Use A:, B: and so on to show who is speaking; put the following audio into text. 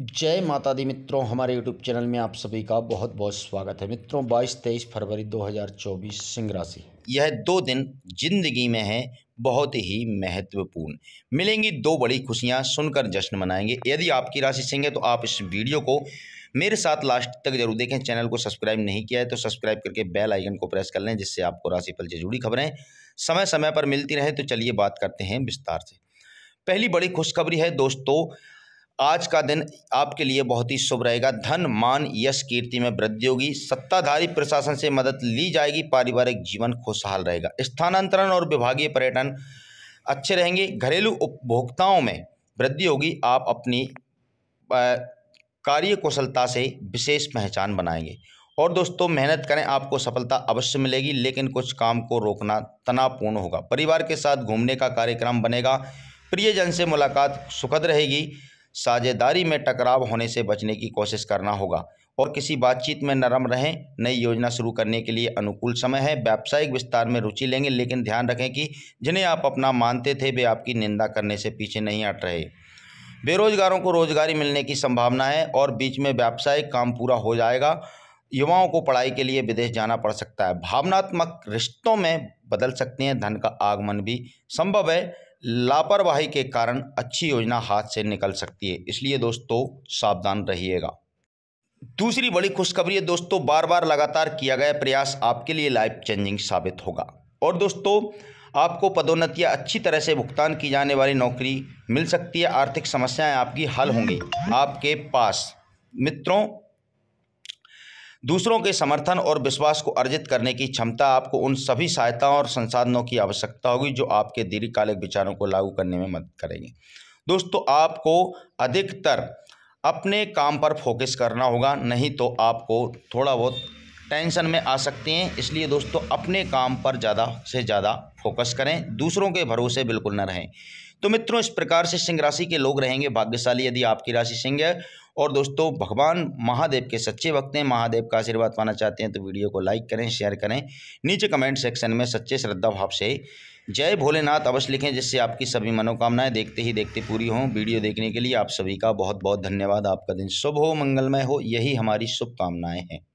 A: जय माता दी मित्रों हमारे यूट्यूब चैनल में आप सभी का बहुत बहुत स्वागत है मित्रों 22 तेईस फरवरी 2024 सिंह राशि यह दो दिन जिंदगी में है बहुत ही महत्वपूर्ण मिलेंगी दो बड़ी खुशियां सुनकर जश्न मनाएंगे यदि आपकी राशि सिंह है तो आप इस वीडियो को मेरे साथ लास्ट तक जरूर देखें चैनल को सब्सक्राइब नहीं किया है तो सब्सक्राइब करके बेल आइकन को प्रेस कर लें जिससे आपको फल से जुड़ी खबरें समय समय पर मिलती रहे तो चलिए बात करते हैं विस्तार से पहली बड़ी खुशखबरी है दोस्तों आज का दिन आपके लिए बहुत ही शुभ रहेगा धन मान यश कीर्ति में वृद्धि होगी सत्ताधारी प्रशासन से मदद ली जाएगी पारिवारिक जीवन खुशहाल रहेगा स्थानांतरण और विभागीय पर्यटन अच्छे रहेंगे घरेलू उपभोक्ताओं में वृद्धि होगी आप अपनी कार्य कुशलता से विशेष पहचान बनाएंगे और दोस्तों मेहनत करें आपको सफलता अवश्य मिलेगी लेकिन कुछ काम को रोकना तनावपूर्ण होगा परिवार के साथ घूमने का कार्यक्रम बनेगा प्रियजन से मुलाकात सुखद रहेगी साझेदारी में टकराव होने से बचने की कोशिश करना होगा और किसी बातचीत में नरम रहें नई योजना शुरू करने के लिए अनुकूल समय है व्यावसायिक विस्तार में रुचि लेंगे लेकिन ध्यान रखें कि जिन्हें आप अपना मानते थे वे आपकी निंदा करने से पीछे नहीं हट रहे बेरोजगारों को रोजगारी मिलने की संभावना है और बीच में व्यावसायिक काम पूरा हो जाएगा युवाओं को पढ़ाई के लिए विदेश जाना पड़ सकता है भावनात्मक रिश्तों में बदल सकते हैं धन का आगमन भी संभव है लापरवाही के कारण अच्छी योजना हाथ से निकल सकती है इसलिए दोस्तों सावधान रहिएगा दूसरी बड़ी खुशखबरी है दोस्तों बार बार लगातार किया गया प्रयास आपके लिए लाइफ चेंजिंग साबित होगा और दोस्तों आपको पदोन्नति या अच्छी तरह से भुगतान की जाने वाली नौकरी मिल सकती है आर्थिक समस्याएं आपकी हल होंगी आपके पास मित्रों दूसरों के समर्थन और विश्वास को अर्जित करने की क्षमता आपको उन सभी सहायताओं और संसाधनों की आवश्यकता होगी जो आपके दीर्घकालिक विचारों को लागू करने में मदद करेंगे दोस्तों आपको अधिकतर अपने काम पर फोकस करना होगा नहीं तो आपको थोड़ा बहुत टेंशन में आ सकते हैं इसलिए दोस्तों अपने काम पर ज़्यादा से ज़्यादा फोकस करें दूसरों के भरोसे बिल्कुल न रहें तो मित्रों इस प्रकार से सिंह राशि के लोग रहेंगे भाग्यशाली यदि आपकी राशि सिंह है और दोस्तों भगवान महादेव के सच्चे वक्त हैं महादेव का आशीर्वाद पाना चाहते हैं तो वीडियो को लाइक करें शेयर करें नीचे कमेंट सेक्शन में सच्चे श्रद्धा भाव से जय भोलेनाथ अवश्य लिखें जिससे आपकी सभी मनोकामनाएं देखते ही देखते पूरी हों वीडियो देखने के लिए आप सभी का बहुत बहुत धन्यवाद आपका दिन शुभ हो मंगलमय हो यही हमारी शुभकामनाएँ हैं